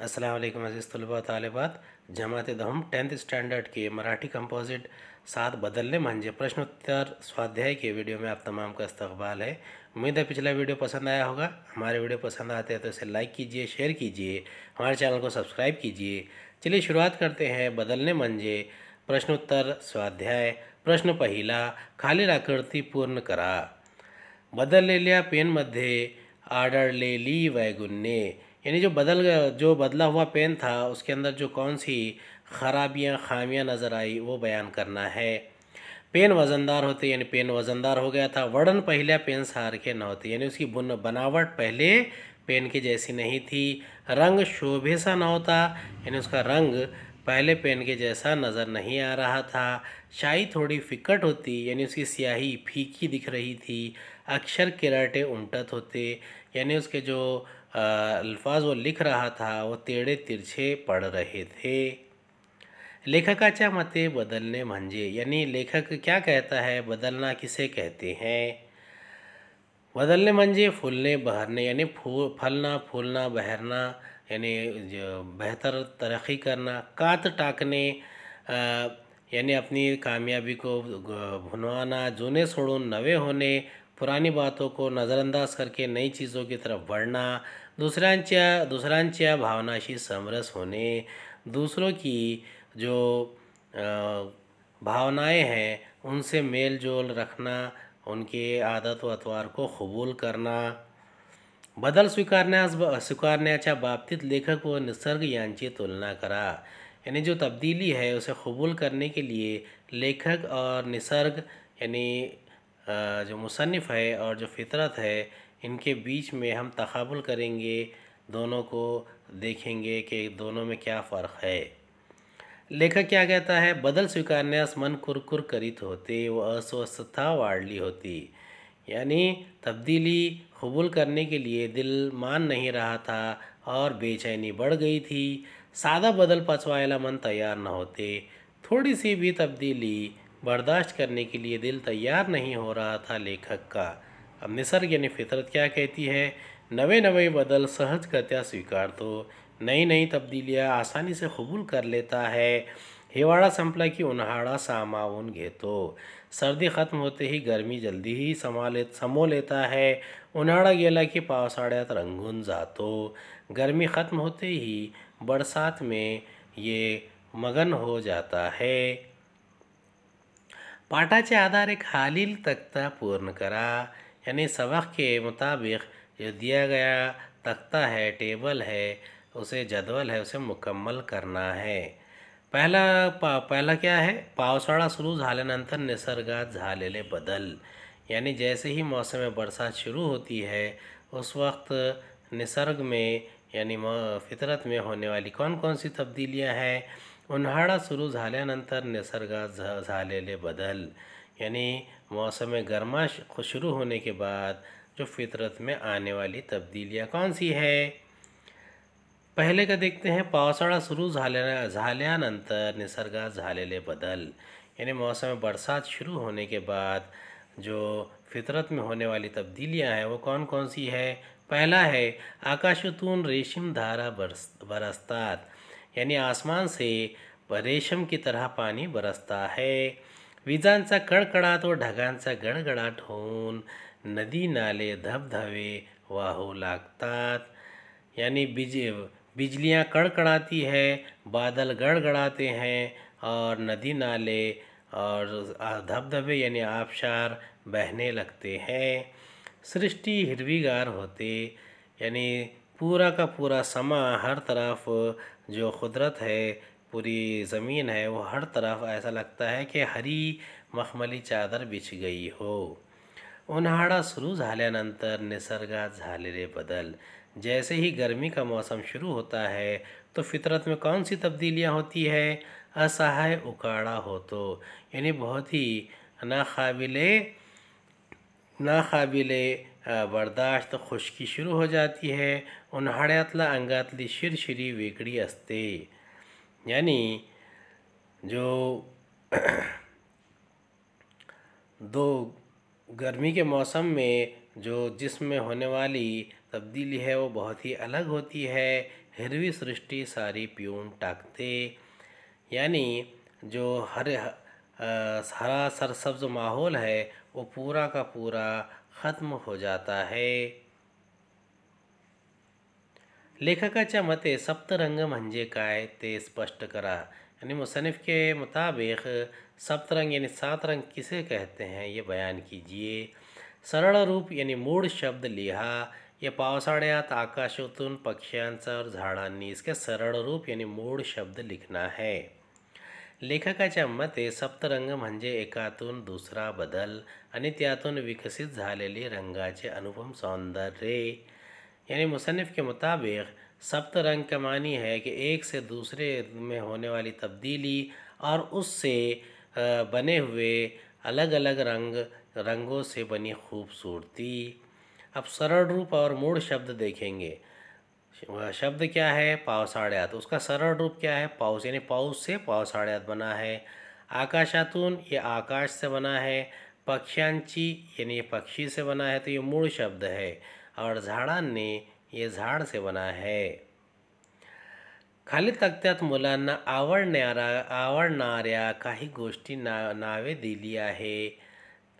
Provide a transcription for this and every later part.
अस्सलाम अज़ीज़ तलबा तालबात जमात दहम टेंथ स्टैंडर्ड के मराठी कंपोजिट साथ बदलने मंजे प्रश्नोत्तर स्वाध्याय के वीडियो में आप तमाम का इस्तबाल है उम्मीद है पिछला वीडियो पसंद आया होगा हमारे वीडियो पसंद आते हैं तो इसे लाइक कीजिए शेयर कीजिए हमारे चैनल को सब्सक्राइब कीजिए चलिए शुरुआत करते हैं बदलने मांझे प्रश्नोत्तर स्वाध्याय प्रश्न पहला खाली आकृति पूर्ण करा बदल ले लिया पेन बदललेल्या पेनमध्ये आढळलेली वैगुन्ये यानी जो बदल जो बदला हुआ पेन था उसके अंदर जो कौन सी खराबियाँ खामियाँ नज़र आई वो बयान करना है पेन वज़नदार होते यानी पेन वज़नदार हो गया था वर्णन पहले पेन सार के न होते यानी उसकी बुन बनावट पहले पेन की जैसी नहीं थी रंग शोभे सा न होता यानी उसका रंग पहले पेन के जैसा नज़र नहीं आ रहा था शाही थोड़ी फिकट होती यानी उसकी स्याही फीकी दिख रही थी अक्षर किराटे उमटत होते यानी उसके जो अल्फाज वो लिख रहा था वो टेढ़े तिरछे पढ़ रहे थे लेखकाच्या मते बदलने म्हणजे यानी लेखक क्या कहता है बदलना किसे कहते हैं बदलने म्हणजे फूलने बहरने यानी फूल फलना फूलना बहरना यानी बेहतर तरक्की करना कात टाकने यानी अपनी कामयाबी को भुनवाना जूने छोड़ो नवे होने पुरानी बातों को नज़रअंदाज करके नई चीज़ों की तरफ बढ़ना दुसऱ्यांच्या दुसऱ्यांच्या भावनाशी समरस होने दूसरों की जो भावनाएं हैं उनसे मेल जोल रखना उनके आदत व अतवार को कबूल करना बदल स्वीकारण्या स्वीकारण्याच्या बाबतीत लेखक व निसर्ग यांची तुलना करा यानी जो तब्दीली है उसे कबूल करने के लिए लेखक और निसर्ग यानी जो मुसनफ़ है और जो फितरत है इनके बीच में हम तकबुल करेंगे दोनों को देखेंगे कि दोनों में क्या फ़र्क है लेखक क्या कहता है बदल स्वीकारन्यास मन कुरकुर करित होते व अस्वस्थता वाड़ली होती यानी तब्दीली कबूल करने के लिए दिल मान नहीं रहा था और बेचैनी बढ़ गई थी सादा बदल पचवाला मन तैयार न होते थोड़ी सी भी तब्दीली बर्दाश्त करने के लिए दिल तैयार नहीं हो रहा था लेखक का अब निसर्ग यानी फितरत क्या कहती है नवे नवे बदल सहज करत्या स्वीकार तो नई नई तब्दीलियाँ आसानी से कबूल कर लेता है हिवाड़ा संपला की उन्हाड़ा घे तो सर्दी ख़त्म होते ही गर्मी जल्दी ही समा ले समो लेता है उन्हाड़ा गेला की पावसाळ्यात रंगून जातो गर्मी ख़त्म होते ही बरसात में ये मगन हो जाता है पाटा आधार आधारे खालील तख्ता पूर्ण करा यानी सबक के मुताबिक जो दिया गया तख्ता है टेबल है उसे जदवल है उसे मुकम्मल करना है पहला पा, पहला क्या है पावसाळा सुरू झाल्यानंतर निसर्गात झालेले बदल यानी जैसे ही मौसम बरसात शुरू होती है उस वक्त निसर्ग में यानी फितरत में होने वाली कौन कौन सी तब्दीलियां हैं झाले नंतर झाल्यानंतर निसर्गात झालेले बदल यानी मौसम गर्मा शुरू होने के बाद जो फितरत में आने वाली तब्दीलियाँ कौन सी है पहले का देखते हैं पावसाड़ा शुरू झाल्या झाल्यानंतर निसर्गा झालेले बदल यानी मौसम बरसात शुरू होने के बाद जो फितरत में होने वाली तब्दीलियां हैं वो कौन कौन सी है पहला है आकाशतून रेशम धारा बरस बरसतात यानी आसमान से रेशम की तरह पानी बरसता है विजांचा कडकडाट व ढगांचा गडगडाट होऊन नदी नाले धबधबे वाहू लागतात यानी बिज बिजलियाँ कड़कड़ाती है बादल गड़गड़ाते हैं और नदी नाले और धबधबे यानी आबशार बहने लगते हैं सृष्टि हिरवीगार होते यानी पूरा का पूरा समा हर तरफ जो कुदरत है पूरी ज़मीन है वो हर तरफ ऐसा लगता है कि हरी मखमली चादर बिछ गई हो उन्हाड़ा शुरू झाल्यानंतर निसर्गा झालेरे बदल जैसे ही गर्मी का मौसम शुरू होता है तो फितरत में कौन सी तब्दीलियाँ होती है असहाय उकाड़ा हो तो यानी बहुत ही नाकाबिल नाकाबिल बर्दाश्त खुश्की शुरू हो जाती है उन्हाड़ातला अंगातली शिरशिरी वेगळी अस्ते यानी जो दो गर्मी के मौसम में जो जिसम में होने वाली तब्दीली है वो बहुत ही अलग होती है हिरवी सृष्टि सारी प्यून टाकते यानी जो हरे हरा सरसब्ज माहौल है वो पूरा का पूरा ख़त्म हो जाता है लेखकाच्या मते सप्तरंग म्हणजे काय ते स्पष्ट करा यानी मुसनफ़ के मुताबिक सप्तरंग यानी सात रंग किसे कहते हैं ये बयान कीजिए सरल रूप यानी मूळ शब्द लिहा यह पावसाळ्यात आकाशातून पक्ष्यांचा और झाड़ी इसके सरळ रूप यानी मूळ शब्द लिखना है लेखका मते सप्तरंग म्हणजे एकातून दूसरा बदल आणि त्यातून विकसित झालेले रंगाचे अनुपम सौंदर्य यानी मुसनफ़ के मुताबिक सप्त रंग का मानी है कि एक से दूसरे में होने वाली तब्दीली और उससे बने हुए अलग अलग रंग रंगों से बनी खूबसूरती अब सरल रूप और मूड शब्द देखेंगे शब्द क्या है पावसाड़ियात उसका सरल रूप क्या है पाउस यानी पाउस से पावसाड़ियात बना है आकाशातून ये आकाश से बना है पक्षांची यानी ये पक्षी से बना है तो ये मूढ़ शब्द है और झाड़ने ये झाड से बना है खाली तक्त्यात मुलांना आवड़ा आवडणाऱ्या काही गोष्टी ना नावे दिली आहे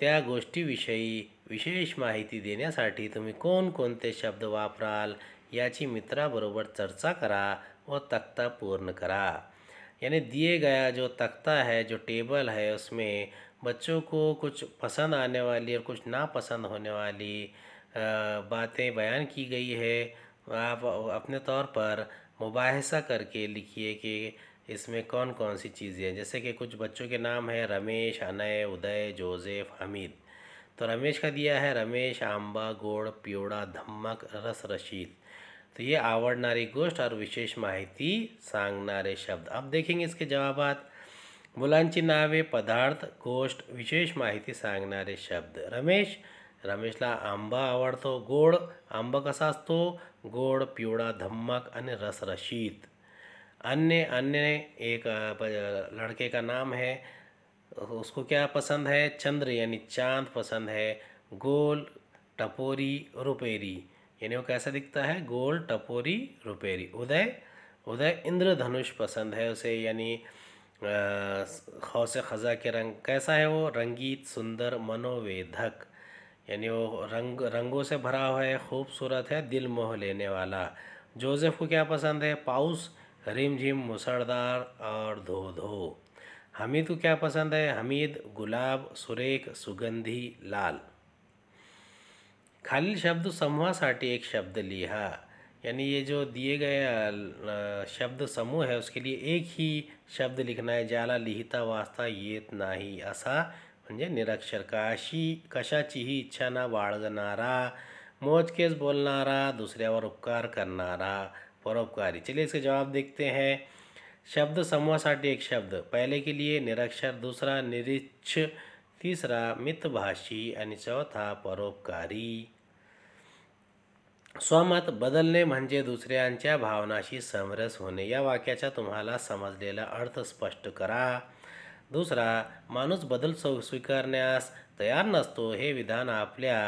त्या गोष्टीविषयी विशेष माहिती देण्यासाठी तुम्ही कोणकोणते शब्द वापराल याची मित्राबरोबर चर्चा करा व तख्ता पूर्ण करा यानी दिए गया जो तख्ता है जो टेबल है उसमें बच्चों को कुछ पसंद आने वाली और कुछ नापसंद होने वाली बातें बयान की गई है आप अपने तौर पर मुबासा करके लिखिए कि इसमें कौन कौन सी चीज़ें हैं जैसे कि कुछ बच्चों के नाम है रमेश अनय उदय जोसेफ हमीद तो रमेश का दिया है रमेश आम्बा गोड़ प्योड़ा धम्मक रस रशीद तो ये आवड़नारी गोष्ट और विशेष माहिती सांगणारे शब्द अब देखेंगे इसके जवाब मुलांची नावे पदार्थ गोष्ठ विशेष माहिती सांगणारे शब्द रमेश रमेशला आंबा आवड़ो गोड आंबा कसा तो गोड पिवड़ा धम्मक रस रसरशीत अन्य अन्य एक लड़के का नाम है उसको क्या पसंद है चंद्र यानी चांद पसंद है गोल टपोरी रुपेरी यानी वो कैसा दिखता है गोल टपोरी रुपेरी उदय उदय इंद्रधनुष पसंद है उसे यानी खौस खज़ा के रंग कैसा है वो रंगीत सुंदर मनोवेधक यानी वो रंग रंगों से भरा हुआ है खूबसूरत है दिल मोह लेने वाला जोसेफ को क्या पसंद है पाउस रिम झिम मुसलदार और धो धो हमीद को क्या पसंद है हमीद गुलाब सुरेख सुगंधी लाल खाली शब्द समूह साठी एक शब्द लिहा यानी ये जो दिए गए शब्द समूह है उसके लिए एक ही शब्द लिखना है जाला लिहिता वास्ता येत नाही असा म्हणजे निरक्षर की ही इच्छा ना बाळगणारा मोजकेच बोलणारा दुसऱ्यावर उपकार करणारा परोपकारी चलिए इसके जवाब देखते हैं शब्द साठी एक शब्द पहले के लिए निरक्षर दूसरा निरीक्ष तीसरा मितभाषी और चौथा परोपकारी स्वमत बदलने मजे दुसर भावनाशी समरस होने या वाक्या तुम्हारा समझले अर्थ स्पष्ट करा दुसरा माणूस बदल स्व स्वीकारण्यास तयार नसतो हे विधान आपल्या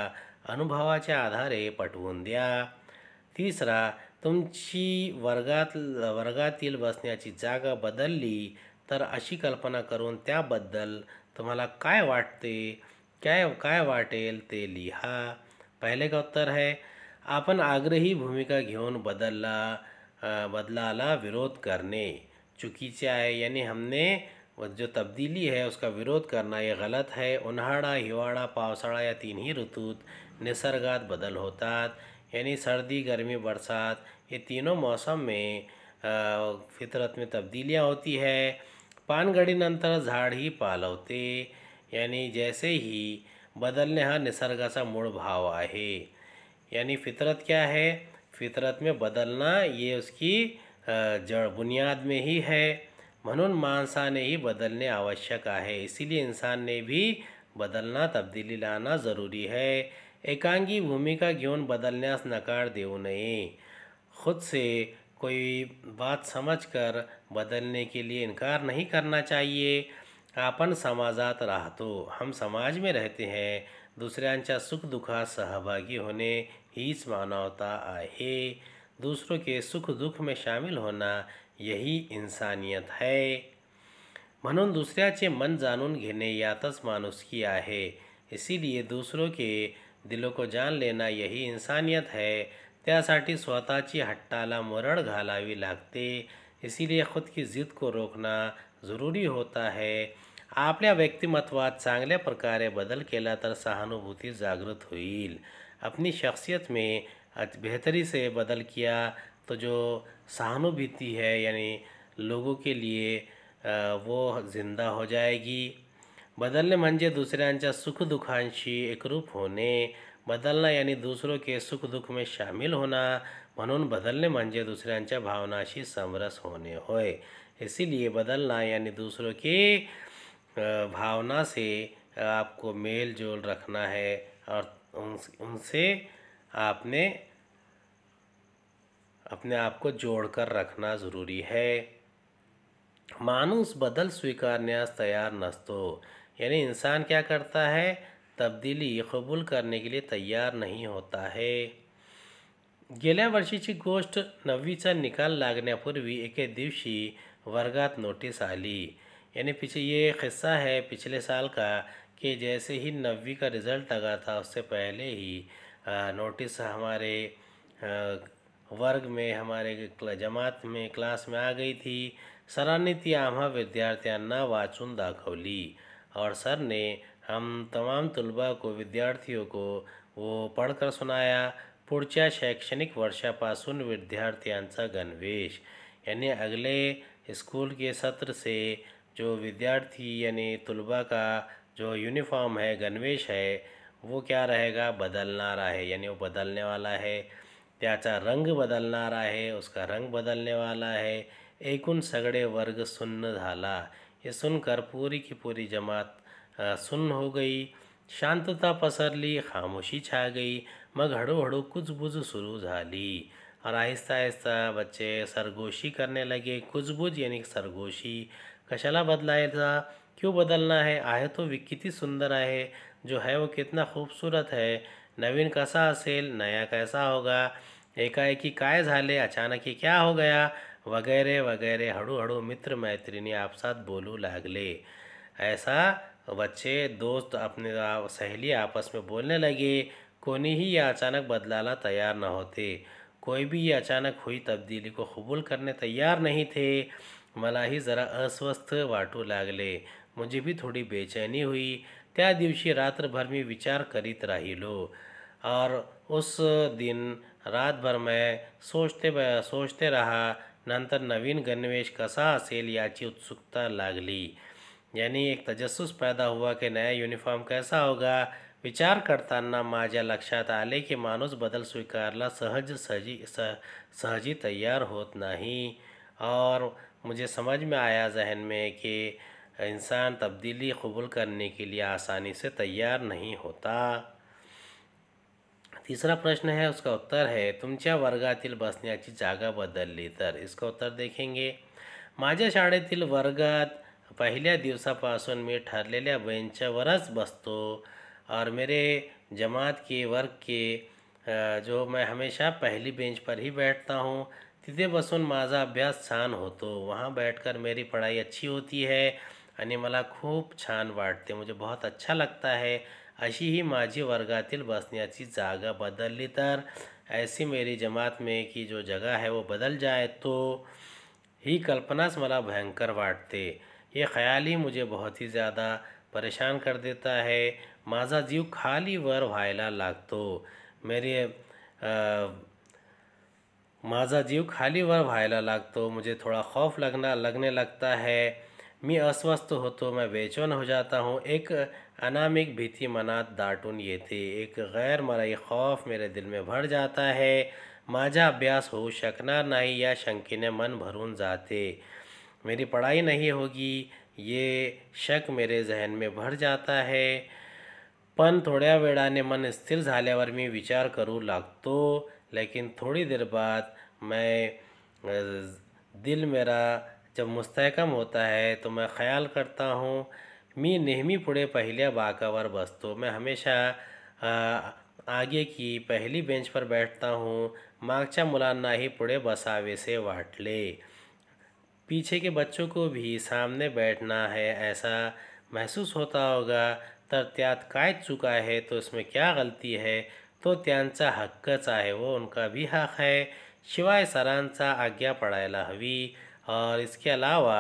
अनुभवाच्या आधारे पटवून द्या तिसरा तुमची वर्गात वर्गातील बसण्याची जागा बदलली तर अशी कल्पना करून त्याबद्दल तुम्हाला काय वाटते काय काय वाटेल ते लिहा पहिले का उत्तर आहे आपण आग्रही भूमिका घेऊन बदलला बदलाला विरोध करणे चुकीचे आहे याने हमने जो तब्दीली है उसका विरोध करना ये गलत है उन्हाड़ा हिवाड़ा पावसाड़ा या तीन ही ऋतूत निसर्गात बदल होता यानी सर्दी गर्मी बरसात ये तीनों मौसम में फितरत में तब्दीलियाँ होती है नंतर झाड ही पालवते यानी जैसे ही बदलने हा सा मूल भाव आहे यानी फितरत क्या है फितरत में बदलना ये उसकी जड़ बुनियाद में ही है म्हणून माणसानेही बदलणे आवश्यक आहे इसीलिए ने भी बदलना तब्दीली लाना ज़रूरी है एकांगी भूमिका घेऊन बदलण्यास नकार देऊ नये खुद से कोई बात समझकर बदलने के लिए इनकार नहीं करना चाहिए आपण समाजात राहतो हम समाज में रहते हैं दुसऱ्यांच्या दुखात सहभागी होणे हीच मानवता आहे दूसरों के सुख दुख में शामिल होना यही है मनु म्हणून के मन जानून घेने घेणे मानुस की है इसीलिए दूसरों के दिलों को जान लेना यही इंसानियत है त्यासाठी की हट्टाला मरण घालावी लगते इसीलिए खुद की जिद को रोकना ज़रूरी होता है आप व्यक्तिमत्वा चांगले प्रकारे बदल केला सहानुभूति जागृत हुई अपनी शख्सियत में बेहतरी से बदल किया तो जो सहानुभूति है यानी लोगों के लिए वो जिंदा हो जाएगी बदलने बदलणे सुख दुखांशी एक रूप होने बदलना यानी दूसरों के सुख दुःख में शामिल होना बदलने बदलणे म्हणजे दुसऱ्यांच्या भावनाशी समरस होने होय इसीलिए बदलना यानी दूसरों की भावना से आपको मेल जोल रखना है और उनसे आपने अपने आप को जोड़ कर रखना ज़रूरी है मानूस बदल स्वीकारन्यास तैयार नस्तो यानी इंसान क्या करता है तब्दीली कबूल करने के लिए तैयार नहीं होता है वर्षी की गोष्ट का निकाल लागण्यापूर्वी एक दिवसी वर्गात नोटिस आली यानी पीछे ये किस्सा है पिछले साल का कि जैसे ही नवी का रिज़ल्ट लगा था उससे पहले ही नोटिस हमारे वर्ग में हमारे जमात में क्लास में आ गई थी सरान्वित विद्यार्थिया न वाचून दाखवली और सर ने हम तमाम तलबा को विद्यार्थियों को वो पढ़कर सुनाया पुढच्या शैक्षणिक वर्षापासून विद्यार्थ्यांचा गणवेश यानी अगले स्कूल के सत्र से जो विद्यार्थी यानी तलबा का जो यूनिफॉर्म है गणवेश है वो क्या रहेगा बदलना रहा है यानी वो बदलने वाला है त्याचा रंग बदलना है उसका रंग बदलने वाला है एकूण सगड़े वर्ग सुन्न झाला ये सुनकर पूरी की पूरी जमात सुन्न हो गई शांतता पसरली खामोशी छा गई मग कुछ कुजबुज सुरू झाली और आहिस्ता आहिस्ता बच्चे सरगोशी करने लगे कुजबुज यानी सरगोशी कशाला बदलायचा क्यों बदलना है तो आहे तो किती सुंदर है जो है वो कितना खूबसूरत है नवीन कसा असेल नया कैसा होगा एकाएकी काय झाले अचानक ही क्या हो गया हड़ू मित्र हळूहळू मित्रमैत्रिणी आपसात बोलू लागले ऐसा बच्चे दोस्त अपने सहेली आपस में बोलने लगे ही यह अचानक बदलाला तैयार न होते कोई भी ये अचानक हुई तब्दीली को कबूल करने तैयार नहीं थे मलाही ज़रा अस्वस्थ वाटू लागले मुझे भी थोड़ी बेचैनी हुई त्या दिवशी रात्रभर में विचार करीत रही लो और उस दिन रात भर मैं सोचते सोचते रहा नंतर नवीन गणवेश कसा असेल याची उत्सुकता लागली यानी एक तजस्सुस पैदा हुआ कि नया यूनिफॉर्म कैसा होगा विचार करताना माझ्या लक्षात आले की माणूस बदल स्वीकारला सहज सहजी सह सहजी तैयार होत नाही और मुझे समझ में आया जहन में कि इंसान तब्दीली कबूल करने के लिए आसानी से तैयार नहीं होता तीसरा प्रश्न है उसका उत्तर है तुमच्या वर्गातील की जागा बदलली तर इसका उत्तर देखेंगे माझ्या शाळेतील वर्गात पहिल्या दिवसापासून मी ठरलेल्या बेंचवरच बसतो और मेरे जमात के वर्ग के जो मैं हमेशा पहली बेंच पर ही बैठता हूँ तिथे बसून माजा अभ्यास छान तो वहाँ बैठकर मेरी पढ़ाई अच्छी होती है आणि मला खूप छान वाटते म्हणजे बहुत अच्छा लगता है अशी ही माझी वर्गातील बसण्याची जागा बदलली तर ऐसी मेरी जमात में की जो जगह है वो बदल जाए तो ही कल्पनाच मला भयंकर वाटते हे ख्याली मुझे बहुत ही ज़्यादा परेशान कर देता है माझा जीव खाली वर व्हायला लागतो मेरे आ, माझा जीव वर व्हायला लागतो मुझे थोड़ा खौफ लगना लगने लगता है मी अस्वस्थ होतो मैं बेचैन हो जाता हूँ एक अनामिक भीति मनात दाटून ये थे एक गैर मरई खौफ मेरे दिल में भर जाता है माझा अभ्यास हो शकना नहीं या ने मन भरून जाते मेरी पढ़ाई नहीं होगी ये शक मेरे जहन में भर जाता है थोड़ा वेड़ा ने मन स्थिर झाल्यावर मी विचार करूँ लागतो लेकिन थोड़ी देर बाद मैं दिल मेरा जब मुस्तकम होता है तो मैं ख्याल करता हूँ मी नेहमी पुड़े पहले बाकावर बस्तो मैं हमेशा आगे की पहली बेंच पर बैठता हूँ मागचा ही पुड़े बसावे से वाटले पीछे के बच्चों को भी सामने बैठना है ऐसा महसूस होता होगा तरत्यात कायद चुका है तो इसमें क्या गलती है तो त्यांचा हक्कच चाहे वो उनका भी हक है शिवाय सरांचा आज्ञा पडायला हवी और इसके अलावा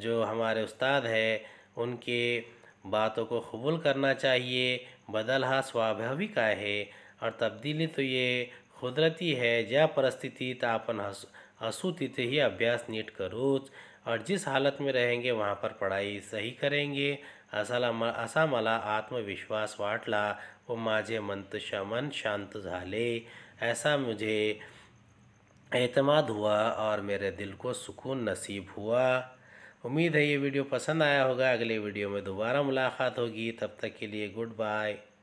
जो हमारे उस्ताद है उनके बातों को कबूल करना चाहिए बदल हा स्वाभाविक है और तब्दीली तो ये कुदरती है ज्या परिस्थिति तापन हस हंसू ही अभ्यास नीट करूच और जिस हालत में रहेंगे वहाँ पर पढ़ाई सही करेंगे असला असा मला आत्मविश्वास वाटला वो माझे मंत शमन शांत झाले ऐसा मुझे अतमाद हुआ और मेरे दिल को सुकून नसीब हुआ उम्मीद है ये वीडियो पसंद आया होगा अगले वीडियो में दोबारा मुलाकात होगी तब तक के लिए गुड बाय